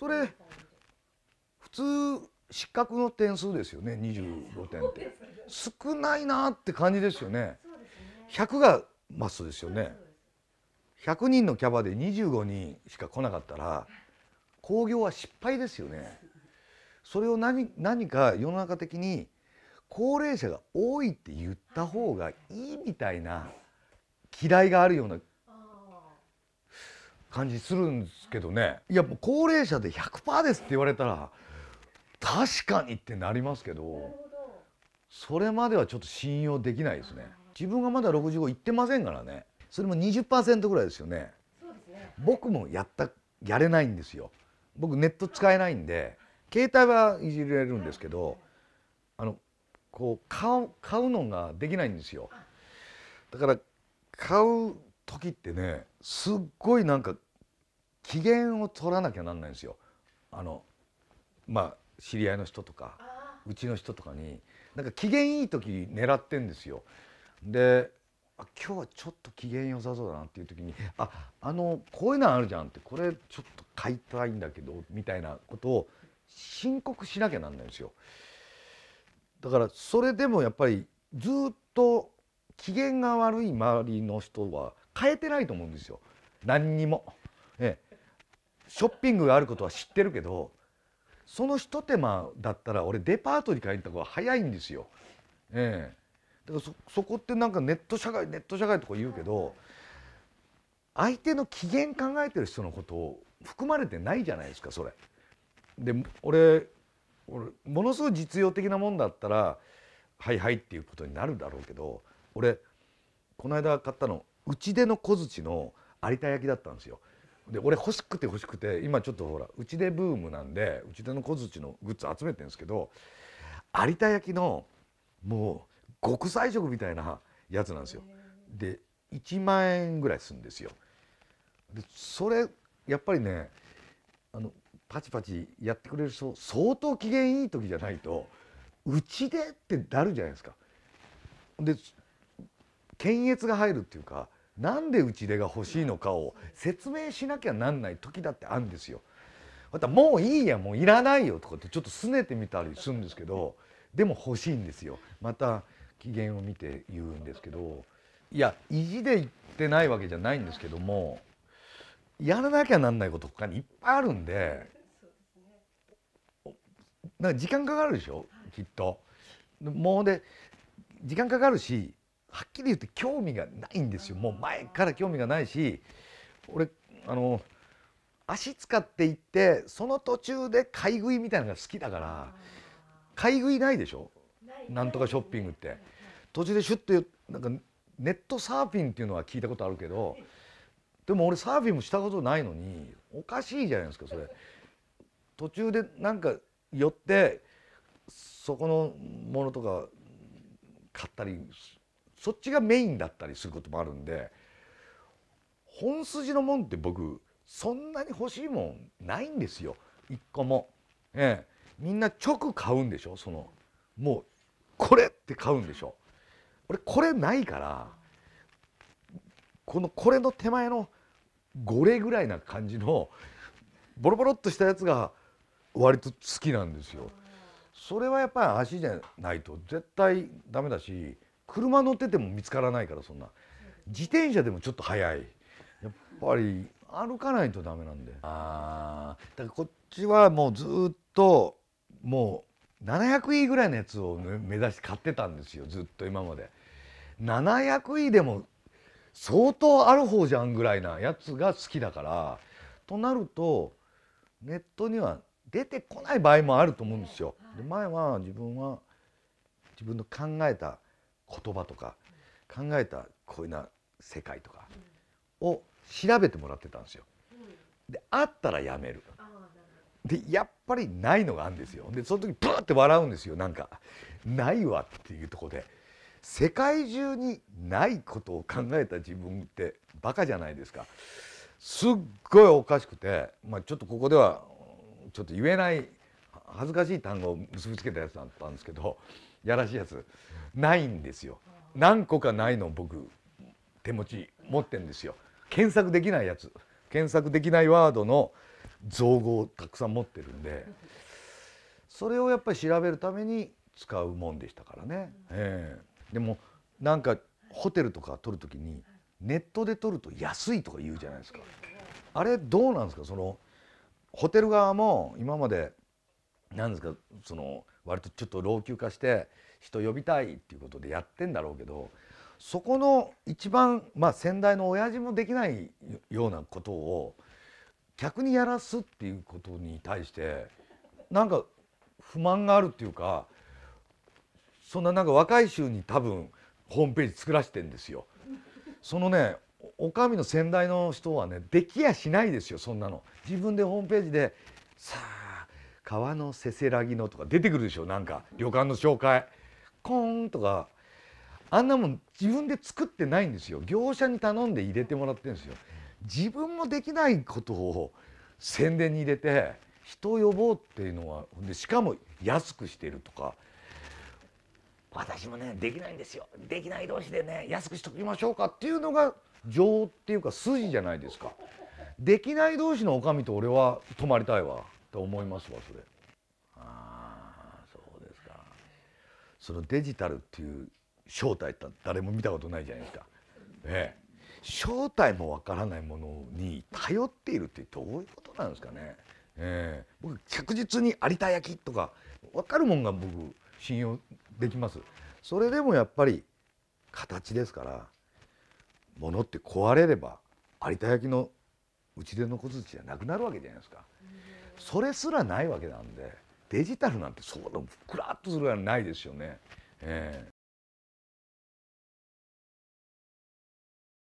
それ普通失格の点数ですよね25点って少ないなって感じですよね100がマスですよね100人のキャバで25人しか来なかったら興行は失敗ですよねそれを何何か世の中的に高齢者が多いって言った方がいいみたいな嫌いがあるような感じするんですけどねいやもう高齢者で100%ですって言われたら確かにってなりますけどそれまではちょっと信用できないですね自分がまだ65いってませんからねそれも20%ぐらいですよね、ね、僕もやったやれないんですよ僕ネット使えないんで携帯はいじれるんですけどあのこう買う買うのができないんですよだから買う時ってねすっごいなんか機嫌を取らなきゃなんないんですよ。あのまあ知り合いの人とかうちの人とかになんか機嫌いい時狙ってんですよ。で今日はちょっと機嫌良さそうだなっていう時に「ああのこういうのあるじゃん」って「これちょっと買いたいんだけど」みたいなことを申告しなきゃなんないんですよ。だからそれでもやっぱりずっと機嫌が悪い周りの人は変えてないと思うんですよ何にも、ええ、ショッピングがあることは知ってるけどそのひと手間だったら俺デパートに帰った方が早いんですよ。ええ、だからそこってなんかネット社会ネット社会とか言うけど相手の機嫌考えてる人のことを含まれてないじゃないですかそれ。で俺俺ものすごい実用的なもんだったら「はいはい」っていうことになるだろうけど俺この間買ったのうちでの小槌の有田焼だったんですよ。で俺欲しくて欲しくて今ちょっとほらうちでブームなんでうちでの小槌のグッズ集めてるんですけど有田焼のもう極彩色みたいなやつなんですよ。で1万円ぐらいするんですよ。でそれやっぱりねあのパチパチやってくれる人相当機嫌いい時じゃないとうちでってなるじゃないですか。で検閲が入るっていうかなんで打ち出が欲しいのかを説明しなきゃなんない時だってあるんですよ。またもういいやもういらないよとかってちょっと拗ねてみたりするんですけどでも欲しいんですよ。また機嫌を見て言うんですけどいや意地で言ってないわけじゃないんですけどもやらなきゃなんないこと他にいっぱいあるんでなんか時間かかるでしょきっと。もうで時間かかるしはっきり言って興味がないんですよもう前から興味がないし俺あの足使っていってその途中で買い食いみたいなのが好きだから買い食いないでしょなんとかショッピングって途中でシュッとなんかネットサーフィンっていうのは聞いたことあるけどでも俺サーフィンもしたことないのにおかしいじゃないですかそれ途中でなんか寄ってそこのものとか買ったりそっちがメインだったりすることもあるんで本筋のもんって僕そんなに欲しいもんないんですよ一個も。ええ、みんな直買うんでしょそのもうこれって買うんでしょ俺これないからこのこれの手前の5例ぐらいな感じのボロボロっとしたやつが割と好きなんですよ。それはやっぱり足じゃないと絶対ダメだし車乗ってても見つからないからそんな自転車でもちょっと速いやっぱり歩かないとダメなんでああだからこっちはもうずっともう700位ぐらいのやつを、ね、目指して買ってたんですよずっと今まで700位でも相当ある方じゃんぐらいなやつが好きだからとなるとネットには出てこない場合もあると思うんですよ。で前は自分は自分の考えた言葉とか考えたこういうな世界とかを調べてもらってたんですよ。であったらやめる。でやっぱりないのがあるんですよ。でその時ブーって笑うんですよなんかないわっていうとこで世界中にないことを考えた自分ってバカじゃないですか。すっごいおかしくて、まあ、ちょっとここではちょっと言えない恥ずかしい単語を結びつけたやつだったんですけどやらしいやつないんですよ何個かないの僕手持ち持ってんですよ検索できないやつ検索できないワードの造語をたくさん持ってるんでそれをやっぱり調べるために使うもんでしたからね、えー、でもなんかホテルとか撮る時にネットで撮ると安いとか言うじゃないですかあれどうなんですかそのホテル側も今までなんですかその割とちょっと老朽化して人呼びたいっていうことでやってんだろうけどそこの一番、まあ、先代の親父もできないようなことを客にやらすっていうことに対してなんか不満があるっていうかそんななんか若い衆に多分ホームページ作らせてんですよ。そのねお上の先代の人はねできやしないですよそんなの。自分でホームページでさあ川のせせらぎの」とか出てくるでしょなんか旅館の紹介「コーン」とかあんなもん自分で作ってないんですよ業者に頼んで入れてもらってるんですよ。自分もできないことを宣伝に入れて人を呼ぼうっていうのはでしかも安くしてるとか私もねできないんですよできない同士でね安くしときましょうかっていうのが情っていうか筋じゃないですかできない同士の女将と俺は泊まりたいわ。と思いますわそれ。ああそうですか。そのデジタルっていう正体って誰も見たことないじゃないですか。ええ、正体もわからないものに頼っているってどういうことなんですかね。ええ、僕着実に有田焼とかわかるもんが僕信用できます。それでもやっぱり形ですから物って壊れれば有田焼の打ち出の小槌じゃなくなるわけじゃないですか。うんそれすらないわけなんでデジタルなんてそんなクラッとするはないですよね。え